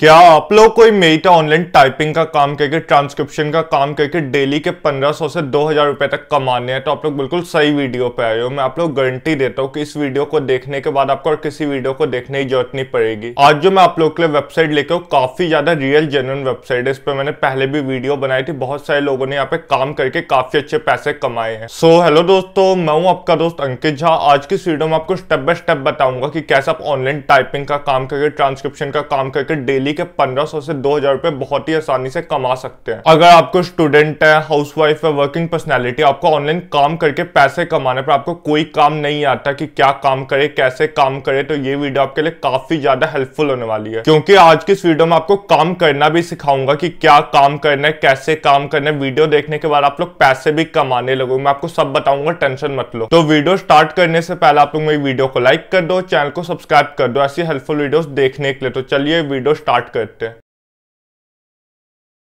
क्या आप लोग कोई तो ऑनलाइन टाइपिंग का काम करके ट्रांसक्रिप्शन का काम करके डेली के 1500 से 2000 रुपए तक कमाने हैं तो आप लोग बिल्कुल सही वीडियो पे आए हो मैं आप लोग गारंटी देता हूँ कि इस वीडियो को देखने के बाद आपको और किसी वीडियो को देखने की जरूरत नहीं पड़ेगी आज जो मैं आप लोग के लिए वेबसाइट लेके हूँ काफी ज्यादा रियल जेनुअन वेबसाइट है इस पर मैंने पहले भी वीडियो बनाई थी बहुत सारे लोगों ने यहाँ पे काम करके काफी अच्छे पैसे कमाए हैं सो हेलो दोस्तों मैं हूँ आपका दोस्त अंकित झा आज की इस वीडियो में आपको स्टेप बाय स्टेप बताऊंगा की कैसे आप ऑनलाइन टाइपिंग का काम करके ट्रांसक्रिप्शन का काम करके डेली डेली के 1500 से 2000 रुपए बहुत ही आसानी से कमा सकते हैं अगर आपको स्टूडेंट है हाउस वाइफ है वर्किंग पर्सनैलिटी आपको ऑनलाइन काम करके पैसे कमाने पर आपको कोई काम नहीं आता कि क्या काम करे कैसे काम करे तो ये वीडियो आपके लिए काफी ज्यादा हेल्पफुल होने वाली है क्योंकि आज की इस वीडियो में आपको काम करना भी सिखाऊंगा कि क्या काम करना है कैसे काम करना है वीडियो देखने के बाद आप लोग पैसे भी कमाने लगो मैं आपको सब बताऊंगा टेंशन मत लो तो वीडियो स्टार्ट करने से पहले आप लोग मेरी वीडियो को लाइक कर दो चैनल को सब्सक्राइब कर दो ऐसी हेल्पफुल वीडियोस देखने के लिए तो चलिए वीडियो स्टार्ट स्टार्ट करते हैं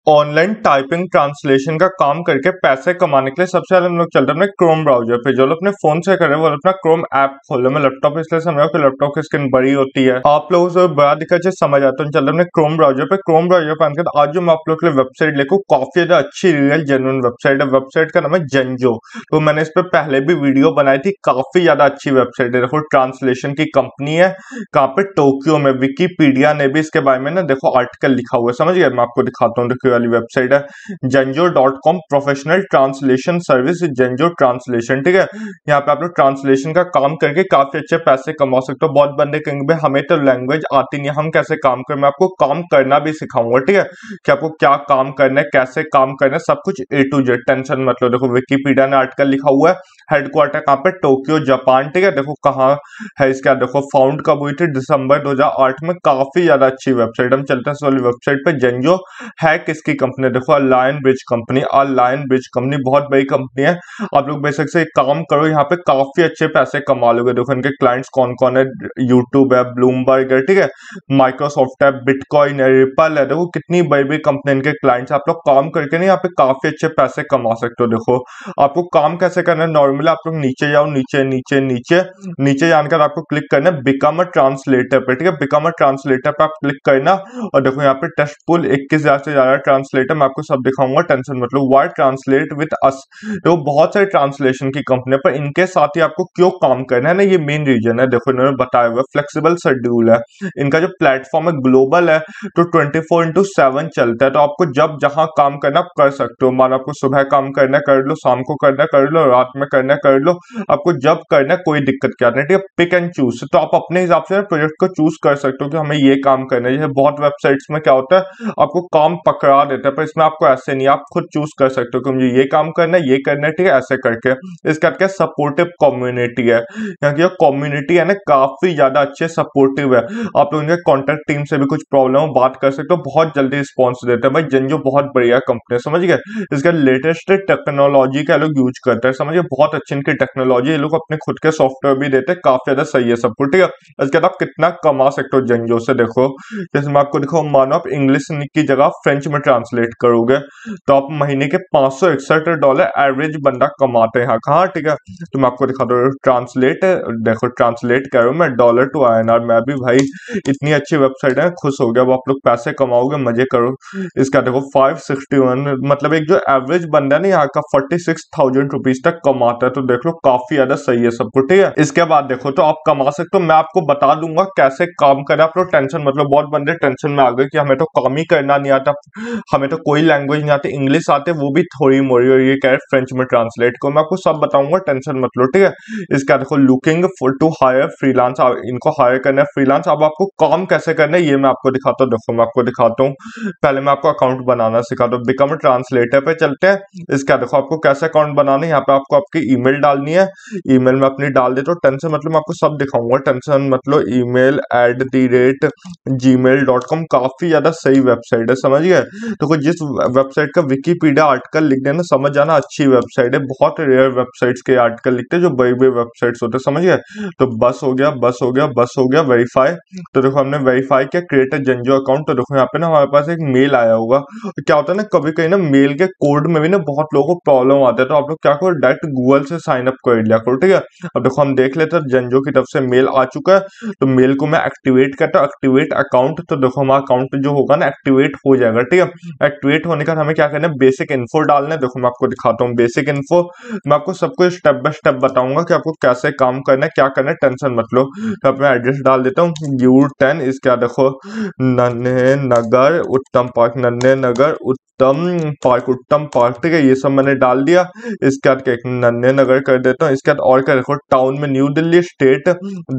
ऑनलाइन टाइपिंग ट्रांसलेशन का काम करके पैसे कमाने के लिए सबसे पहले हम लोग चलते हैं अपने क्रोम ब्राउजर पे जो लोग अपने फोन से कर रहे हैं वो अपना क्रोम ऐप खोल मैं लैपटॉप इसलिए समझा कि लैपटॉप की स्क्रीन बड़ी होती है आप लोगों से बड़ा दिक्कत चीज समझ आता है चलते अपने क्रोम ब्राउजर पे क्रोम ब्राउजर पे आने आज जो मैं आप लोग के लिए वेबसाइट लेकू काफी ज्यादा अच्छी रियल जेनुअन वेबसाइट है वेबसाइट का नाम है जेंजो तो मैंने इस पर पहले भी वीडियो बनाई थी काफी ज्यादा अच्छी वेबसाइट है देखो ट्रांसलेशन की कंपनी है कहाँ पे टोक्यो में विकीपीडिया ने भी इसके बारे में ना देखो आर्टिकल लिखा हुआ है समझ गया मैं आपको दिखाता हूँ वाली वेबसाइट है Gengo dot com professional translation service Gengo translation ठीक है यहाँ पे आप लोग ट्रांसलेशन का काम करके काफी अच्छे पैसे कमा सकते हो बहुत बंदे कहेंगे भाई हमें तो लैंग्वेज आती नहीं हम कैसे काम करें मैं आपको काम करना भी सिखाऊंगा ठीक है कि आपको क्या काम करना है कैसे काम करना है सब कुछ ए टू जेड टेंशन मतलब देखो विकीपीडिया ने आर्टिकल लिखा हुआ है हेडक्वार्टर कहाँ पे टोक्यो जापान ठीक है देखो कहाँ है इसका देखो फाउंड कब हुई थी दिसंबर 2008 में काफी ज्यादा अच्छी वेबसाइट हम चलते हैं वेबसाइट पे जेंजो है किस इसकी कंपनी देखो Lionbridge company Lionbridge company बहुत बड़ी कंपनी है आप लोग बेशक से काम करो यहाँ पे काफी अच्छे पैसे कमा लोगे देखो इनके क्लाइंट्स कौन कौन है यूट्यूब है ब्लूमबर्ग है ठीक है माइक्रोसॉफ्ट है बिटकॉइन है रिपल है देखो कितनी बड़ी बड़ी कंपनी इनके क्लाइंट्स आप लोग काम करके ना यहाँ पे काफी अच्छे पैसे कमा सकते हो देखो आपको काम कैसे करना है नॉर्मली आप लोग नीचे जाओ नीचे नीचे नीचे नीचे जानकर आपको क्लिक करना है बिकम अ ट्रांसलेटर पर ठीक है बिकम अ ट्रांसलेटर पर आप क्लिक करना और देखो यहाँ पे टेस्ट पुल इक्कीस हजार से ज्यादा ट्रांसलेटर मैं आपको सब दिखाऊंगा टेंशन मतलब वाई ट्रांसलेट विथ अस तो बहुत सारे ट्रांसलेशन की कंपनी पर इनके साथ ही आपको क्यों काम करना है ना ये मेन रीजन है देखो इन्होंने बताया हुआ फ्लेक्सीबल शेड्यूल है इनका जो प्लेटफॉर्म है ग्लोबल है तो ट्वेंटी फोर इंटू सेवन चलता है तो आपको जब जहां काम करना आप कर सकते हो मान आपको सुबह काम करना कर लो शाम को करना कर लो रात में करना कर लो आपको जब करना कोई दिक्कत क्या नहीं ठीक है पिक एंड चूज तो आप अपने हिसाब से प्रोजेक्ट को चूज कर सकते हो कि हमें ये काम करना है जैसे बहुत वेबसाइट्स में क्या होता है आपको काम पकड़ा बता देते हैं पर इसमें आपको ऐसे नहीं आप खुद चूज कर सकते हो कि मुझे ये काम करना है ये करना है ठीक है ऐसे करके इसका क्या सपोर्टिव कम्युनिटी है यहाँ की जो कम्युनिटी है ना काफी ज्यादा अच्छे सपोर्टिव है आप लोग इनके कॉन्टेक्ट टीम से भी कुछ प्रॉब्लम हो बात कर सकते हो बहुत जल्दी रिस्पॉन्स देते हैं भाई जनजो बहुत बढ़िया कंपनी समझ गए इसका लेटेस्ट टेक्नोलॉजी का लोग यूज करते हैं समझिए बहुत अच्छी इनकी टेक्नोलॉजी ये लोग अपने खुद के सॉफ्टवेयर भी देते हैं काफी ज्यादा सही है सबको ठीक है इसके बाद आप कितना कमा सकते हो जनजो से देखो जैसे मैं आपको देखो मानो आप इंग्लिश की जगह फ्रेंच में ट्रांसलेट करोगे तो आप महीने के पाँच डॉलर एवरेज बंदा कमाते हैं कहा ठीक है तो मैं आपको दिखा दो ट्रांसलेट देखो ट्रांसलेट कर रहा हूँ मैं डॉलर टू आई मैं भी भाई इतनी अच्छी वेबसाइट है खुश हो गया अब आप लोग पैसे कमाओगे मजे करो इसका देखो 561 मतलब एक जो एवरेज बंदा ना यहाँ का 46,000 रुपीस तक कमाता है तो देख लो काफी ज्यादा सही है सबको ठीक है इसके बाद देखो तो आप कमा सकते हो मैं आपको बता दूंगा कैसे काम करें आप लोग टेंशन मतलब बहुत बंदे टेंशन में आ गए कि हमें तो काम ही करना नहीं आता हमें तो कोई लैंग्वेज नहीं आती इंग्लिश आते वो भी थोड़ी मोरी और ये कह रहे फ्रेंच में ट्रांसलेट को मैं आपको सब बताऊंगा टेंशन मत लो ठीक है इसका देखो looking full to hire freelance इनको हायर करना है फ्रीलांस अब आपको काम कैसे करना है ये मैं आपको दिखाता हूँ देखो मैं आपको दिखाता हूँ पहले मैं आपको अकाउंट बनाना सिखाता हूँ बिकम ट्रांसलेटर पे चलते हैं इसका देखो आपको कैसे अकाउंट बनाना है यहाँ पे आपको आपकी ई डालनी है ई में अपनी डाल देता हूँ टेंशन मतलब मैं आपको सब दिखाऊंगा टेंशन मतलब mail at the rate Gmail dot com काफी ज्यादा सही वेबसाइट है समझिए देखो जिस वेबसाइट का विकीपीडिया आर्टिकल लिख देना समझ जाना अच्छी वेबसाइट है बहुत रेयर वेबसाइट्स के आर्टिकल लिखते हैं जो बड़ी बड़ी वेबसाइट्स होते हैं समझ गए तो बस हो गया बस हो गया बस हो गया वेरीफाई तो देखो हमने वेरीफाई किया क्रिएटर जेंजो अकाउंट तो देखो यहाँ पे ना हमारे पास एक मेल आया होगा क्या होता है ना कभी कहीं ना मेल के कोड में भी ना बहुत लोगों को प्रॉब्लम आता है तो आप लोग क्या करो डायरेक्ट गूगल से साइन अप कर लिया करो ठीक है अब देखो हम देख लेते हैं जेंजो की तरफ से मेल आ चुका है तो मेल को मैं एक्टिवेट करता हूँ एक्टिवेट अकाउंट तो देखो हमारा अकाउंट जो होगा ना एक्टिवेट हो जाएगा ठीक है एक्टिवेट होने का हमें क्या करना है बेसिक इन्फो डालना है देखो मैं आपको दिखाता हूँ बेसिक इन्फो मैं आपको सब कुछ स्टेप बाय स्टेप बताऊंगा कि आपको कैसे काम करना है क्या करना है टेंशन मत लो तो आप मैं एड्रेस डाल देता हूँ यू टेन इस क्या देखो नन्हे नगर उत्तम पार्क नन्हे नगर उत्तम पार्क उत्तम पार्क ठीक है ये सब मैंने डाल दिया इसके बाद एक नन्हे नगर कर देता हूँ इसके बाद और क्या देखो टाउन में न्यू दिल्ली स्टेट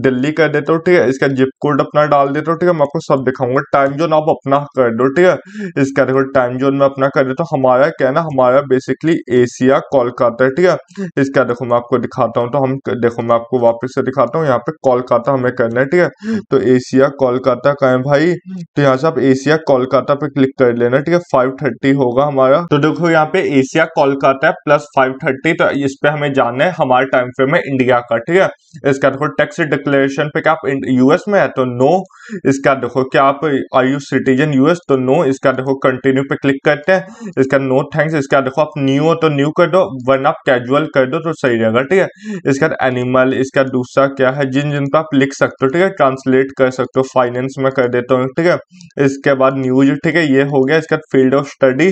दिल्ली कर देता हूँ ठीक है इसका जिप कोड अपना डाल देता हूँ ठीक है मैं आपको सब दिखाऊंगा टाइम जो ना आप अपना कर दो ठीक है इसके कैटेगरी टाइम जोन में अपना कर तो हमारा क्या है ना हमारा बेसिकली एशिया कोलकाता ठीक है इसका देखो मैं आपको दिखाता हूँ तो हम देखो मैं आपको वापस से दिखाता हूँ यहाँ पे कोलकाता हमें करना है ठीक है तो एशिया कोलकाता का है भाई तो यहाँ से आप एशिया कोलकाता पे क्लिक कर लेना ठीक है फाइव होगा हमारा तो देखो यहाँ पे एशिया कोलकाता है प्लस फाइव थर्टी तो इस पे हमें जाना है हमारे टाइम फ्रेम में इंडिया का ठीक है इसका देखो टैक्स डिक्लेरेशन पे क्या यूएस में है तो नो इसका देखो क्या आप आई यू सिटीजन यूएस तो नो इसका देखो कंटिन्यू पे क्लिक करते हैं इसका नो थैंक्स इसका देखो आप न्यू हो तो न्यू कर दो वन आप कैजुअल कर दो तो सही रहेगा ठीक है इसका एनिमल इसका दूसरा क्या है जिन जिन पर आप लिख सकते हो ठीक है ट्रांसलेट कर सकते हो फाइनेंस में कर देता हूँ ठीक है इसके बाद न्यूज ठीक है ये हो गया इसका फील्ड ऑफ स्टडी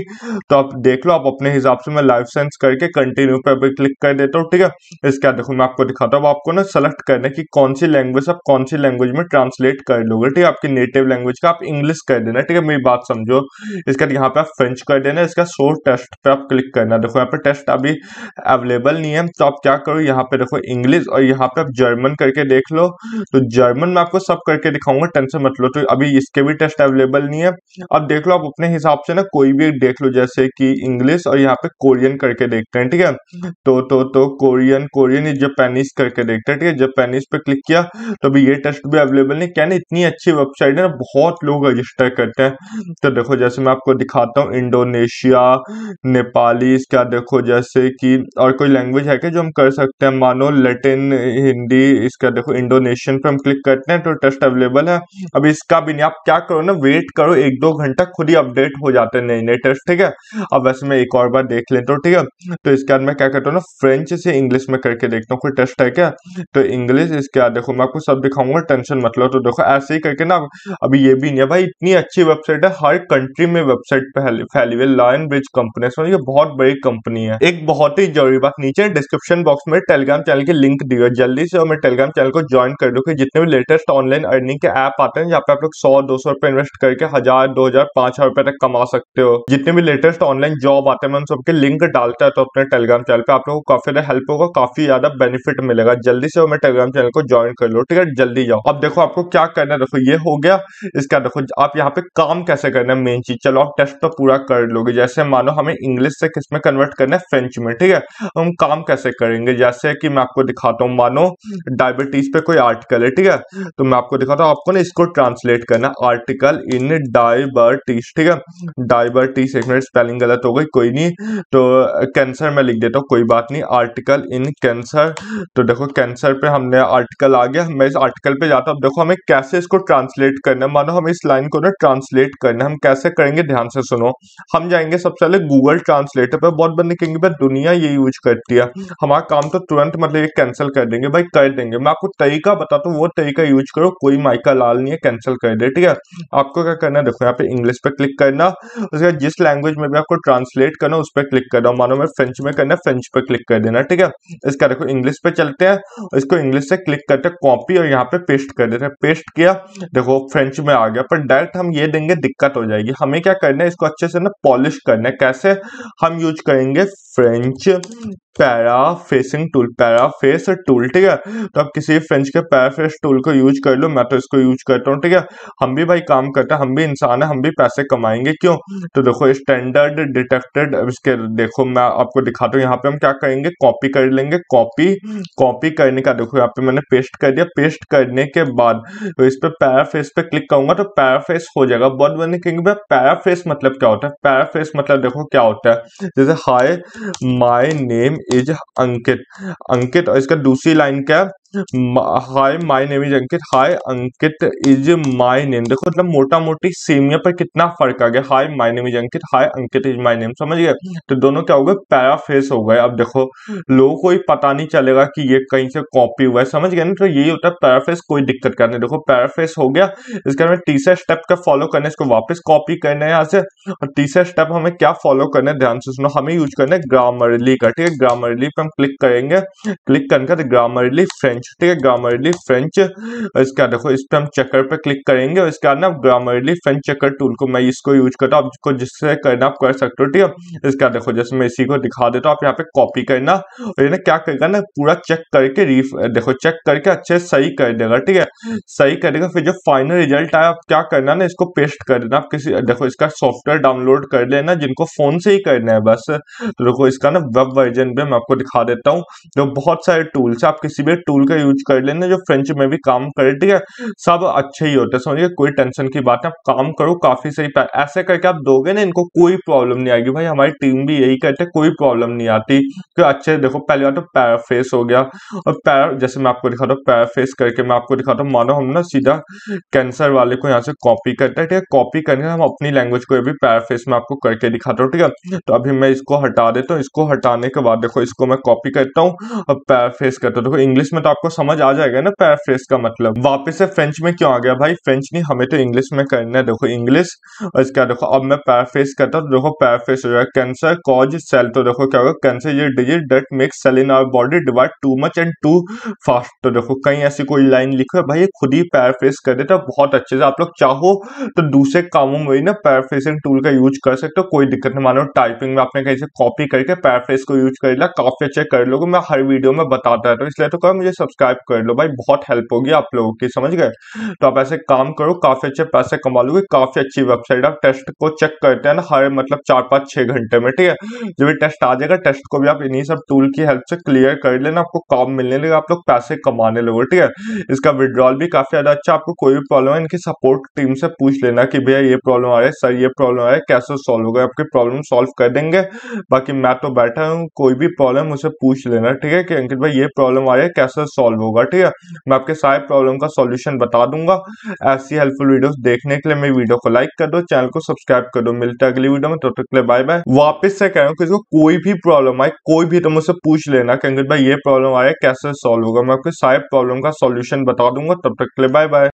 तो आप देख लो आप अपने हिसाब से मैं लाइफ साइंस करके कंटिन्यू पे भी क्लिक कर देता हूँ ठीक है इसका देखो मैं आपको दिखाता हूँ आपको ना सेलेक्ट करने की कौन सी लैंग्वेज आप कौन सी लैंग्वेज में ट्रांसलेट कर लोगे ठीक है आपकी नेटिव लैंग्वेज का आप इंग्लिश कर देना ठीक है मेरी बात समझो इसके बाद यहाँ पे आप फ्रेंच कर देना इसका शो टेस्ट पे आप क्लिक करना देखो यहाँ पे टेस्ट अभी अवेलेबल नहीं है तो आप क्या करो यहाँ पे देखो इंग्लिश और यहाँ पे आप जर्मन करके देख लो तो जर्मन में आपको सब करके दिखाऊंगा टेंशन मत लो तो अभी इसके भी टेस्ट अवेलेबल नहीं है अब देख लो आप अपने हिसाब से ना कोई भी देख लो जैसे कि इंग्लिश और यहाँ पे कोरियन करके देखते हैं ठीक है तो तो तो कोरियन कोरियन जापानीज करके देखते हैं ठीक है जापानीज पे क्लिक किया तो अभी ये टेस्ट भी अवेलेबल नहीं क्या ना इतनी अच्छी वेबसाइट है ना बहुत लोग रजिस्टर करते हैं तो देखो जैसे मैं आप आपको दिखाता हूँ इंडोनेशिया नेपाली क्या देखो जैसे कि और कोई लैंग्वेज है क्या जो हम कर सकते हैं मानो लेटिन हिंदी इसका देखो इंडोनेशियन पर हम क्लिक करते हैं तो टेस्ट अवेलेबल है अब इसका भी नहीं आप क्या करो ना वेट करो एक दो घंटा खुद ही अपडेट हो जाते हैं नए नए टेस्ट ठीक है अब वैसे मैं एक और बार देख लेता हूँ ठीक है तो इसके बाद मैं क्या करता हूँ ना फ्रेंच से इंग्लिश में करके देखता हूँ कोई टेस्ट है क्या तो इंग्लिश इसके बाद देखो मैं आपको सब दिखाऊंगा टेंशन मतलब तो देखो ऐसे ही करके ना अभी ये भी नहीं है भाई इतनी अच्छी वेबसाइट है हर कंट्री में वेबसाइट पे फैलीवेल लाइन ब्रिज कंपनी है ये बहुत बड़ी कंपनी है एक बहुत ही जरूरी बात नीचे डिस्क्रिप्शन बॉक्स में टेलीग्राम चैनल की लिंक दी है जल्दी से मैं टेलीग्राम चैनल को ज्वाइन कर लो जितने भी लेटेस्ट ऑनलाइन अर्निंग के ऐप आते हैं जहाँ पे आप लोग सौ दो सौ रुपए इन्वेस्ट करके हजार दो हजार पांच हजार रुपए तक कमा सकते हो जितने भी लेटेस्ट ऑनलाइन जॉब आते हैं मैं उन सबके लिंक डालता है तो अपने टेलीग्राम चैनल पे आप लोगों को काफी हेल्प होगा काफी ज्यादा बेनिफिट मिलेगा जल्दी से मैं टेलीग्राम चैनल को ज्वाइन कर लो ठीक है जल्दी जाओ अब देखो आपको क्या करना है देखो ये हो गया इसका देखो आप यहाँ पे काम कैसे करना है मेन चीज चलो मॉक टेस्ट तो पूरा कर लोगे जैसे मानो हमें इंग्लिश से किस में कन्वर्ट करना है फ्रेंच में ठीक है हम काम कैसे करेंगे जैसे कि मैं आपको दिखाता हूँ मानो डायबिटीज पे कोई आर्टिकल है ठीक है तो मैं आपको दिखाता हूँ आपको ना इसको ट्रांसलेट करना आर्टिकल इन डायबर्टिस ठीक है डायबर्टिस एक मिनट स्पेलिंग गलत हो गई कोई नहीं तो कैंसर में लिख देता हूँ कोई बात नहीं आर्टिकल इन कैंसर तो देखो कैंसर पे हमने आर्टिकल आ गया मैं इस आर्टिकल पे जाता हूँ देखो हमें कैसे इसको ट्रांसलेट करना है मानो हम इस लाइन को ना ट्रांसलेट करना हम कैसे करेंगे ध्यान से सुनो हम जाएंगे सबसे पहले गूगल ट्रांसलेटर पर बहुत बंदे कहेंगे भाई दुनिया ये यूज करती है हमारा काम तो तुरंत मतलब ये कैंसिल कर देंगे भाई कर देंगे मैं आपको तरीका बताता हूँ वो तरीका यूज करो कोई माइका लाल नहीं है कैंसिल कर दे ठीक है आपको क्या करना है देखो यहाँ पे इंग्लिश पे क्लिक करना उसके बाद जिस लैंग्वेज में भी आपको ट्रांसलेट करना उस पर क्लिक करना मानो मैं फ्रेंच में करना फ्रेंच पर क्लिक कर देना ठीक है इसका देखो इंग्लिश पे चलते हैं इसको इंग्लिश से क्लिक करते हैं कॉपी और यहाँ पे पेस्ट कर देते हैं पेस्ट किया देखो फ्रेंच में आ गया पर डायरेक्ट हम ये देंगे दिक्कत हो जाएगी हमें क्या क्या करना है इसको अच्छे से ना पॉलिश करना है कैसे हम यूज करेंगे French paraphrasing tool paraphrase tool ठीक है तो आप किसी फ्रेंच के पैराफेस टूल को यूज कर लो मैं तो इसको यूज करता हूँ ठीक है हम भी भाई काम करते हैं हम भी इंसान है हम भी पैसे कमाएंगे क्यों तो देखो स्टैंडर्ड डिटेक्टेड इसके देखो मैं आपको दिखाता हूँ यहाँ पे हम क्या करेंगे कॉपी कर लेंगे कॉपी कॉपी करने का देखो यहाँ पे मैंने पेस्ट कर दिया पेस्ट करने के बाद तो इस पर पैराफेस पे क्लिक करूंगा तो पैराफेस हो जाएगा बहुत बने कहेंगे भाई पैराफेस मतलब क्या होता है पैराफेस मतलब देखो क्या होता है जैसे हाय माई नेम इज अंकित अंकित और इसका दूसरी लाइन क्या hi my name is Ankit hi Ankit is my name देखो मतलब मोटा मोटी सेमिया पर कितना फर्क आ गया hi my name is Ankit hi Ankit is my name समझ गए हम्म। तो दोनों क्या हो गए पैराफेस हो गए अब देखो हम्म। लोगों को ही पता नहीं चलेगा कि ये कहीं से कॉपी हुआ है समझ गए ना तो यही होता है पैराफेस कोई दिक्कत करने देखो पैराफेस हो गया इसके हमें तीसरा स्टेप का फॉलो करना है इसको वापस कॉपी करना है यहाँ से और तीसरा स्टेप हमें क्या फॉलो करना है ध्यान से सुनो हमें यूज करना है ग्रामरली का ठीक है ग्रामरली पर हम क्लिक करेंगे क्लिक करके ग्रामरली फ्रेंच फ्रेंच ठीक है ग्रामरली फ्रेंच इसके बाद देखो इस पर हम चक्कर पर क्लिक करेंगे और इसके बाद ना ग्रामरली फ्रेंच चक्कर टूल को मैं इसको यूज करता हूँ आपको जिससे करना आप कर सकते हो ठीक है इसके बाद देखो जैसे मैं इसी को दिखा देता हूँ आप यहाँ पे कॉपी करना और ये ना क्या करेगा ना पूरा चेक करके रिफ देखो चेक करके अच्छे सही कर देगा ठीक है सही कर देगा फिर जो फाइनल रिजल्ट आया आप क्या करना ना इसको पेस्ट कर देना आप किसी देखो इसका सॉफ्टवेयर डाउनलोड कर लेना जिनको फोन से ही करना है बस तो देखो इसका ना वेब वर्जन भी मैं आपको दिखा देता हूँ जो तो बहुत सारे टूल्स है आप किसी भी टूल का यूज कर लेना जो फ्रेंच में भी काम करे ठीक है सब अच्छे ही होते समझिए कोई टेंशन की बात है आप काम करो काफी सही ऐसे करके आप दोगे ना इनको कोई प्रॉब्लम नहीं आएगी भाई हमारी टीम भी यही कहते कोई प्रॉब्लम नहीं आती तो अच्छे देखो पहली बार तो पैराफेस हो गया और पैर जैसे मैं आपको दिखाता हूँ पैराफेस करके मैं आपको दिखाता हूँ मानो हम ना सीधा कैंसर वाले को यहाँ से कॉपी करते हैं ठीक है कॉपी करके हम अपनी लैंग्वेज को भी पैराफेस में आपको करके दिखाता हूँ ठीक है तो अभी मैं इसको हटा देता हूँ इसको हटाने के बाद देखो इसको मैं कॉपी करता हूँ और पैराफेस करता हूँ देखो इंग्लिश में तो आप आपको समझ आ जाएगा ना पैराफ्रेज का मतलब वापस से फ्रेंच में क्यों आ गया भाई फ्रेंच नहीं हमें तो इंग्लिश में करना है देखो इंग्लिश और इसका देखो अब मैं पैराफ्रेज करता हूँ तो देखो पैराफ्रेस हो जाएगा कैंसर कॉज सेल तो देखो क्या होगा कैंसर ये disease that make cell in our body divide too much and too fast तो देखो कहीं ऐसी कोई लाइन लिखो है भाई खुद ही पैराफ्रेस कर देता बहुत अच्छे से आप लोग चाहो तो दूसरे कामों में ना पैराफ्रेसिंग टूल का यूज कर सकते हो कोई दिक्कत नहीं मानो टाइपिंग में आपने कहीं से कॉपी करके पैराफ्रेस को यूज कर लिया काफी अच्छे कर लोगों मैं हर वीडियो में बताता रहता हूँ इसलिए तो कहो मुझे सब सब्सक्राइब कर लो भाई बहुत हेल्प होगी आप लोगों की समझ गए तो आप ऐसे काम करो काफी अच्छे पैसे कमा लोगे काफी अच्छी वेबसाइट आप टेस्ट को चेक करते हैं ना हर मतलब चार पाँच छः घंटे में ठीक है जब भी टेस्ट आ जाएगा टेस्ट को भी आप इन्हीं सब टूल की हेल्प से क्लियर कर लेना आपको काम मिलने लगेगा आप लोग पैसे कमाने लगे ठीक है इसका विड्रॉल भी काफी ज्यादा अच्छा आपको कोई भी प्रॉब्लम है इनकी सपोर्ट टीम से पूछ लेना कि भैया ये प्रॉब्लम आ रहा है सर ये प्रॉब्लम आ रहा है कैसे सॉल्व होगा आपकी प्रॉब्लम सॉल्व कर देंगे बाकी मैं तो बैठा हूँ कोई भी प्रॉब्लम उसे पूछ लेना ठीक है कि अंकित भाई ये प्रॉब्लम आ रही है कैसे सोल्व सॉल्व होगा ठीक है मैं आपके सारे प्रॉब्लम का सॉल्यूशन बता दूंगा ऐसी हेल्पफुल वीडियोस देखने के लिए मेरी वीडियो को लाइक कर दो चैनल को सब्सक्राइब कर दो मिलते हैं अगली वीडियो में तब तो तक बाय बाय वापस से कह रहा हूँ किसी को कोई भी प्रॉब्लम आए कोई भी तो मुझसे पूछ लेना कि अंकित भाई ये प्रॉब्लम आया कैसे सॉल्व होगा मैं आपके सारे प्रॉब्लम का सोल्यूशन बता दूंगा तब तक के लिए बाय बाय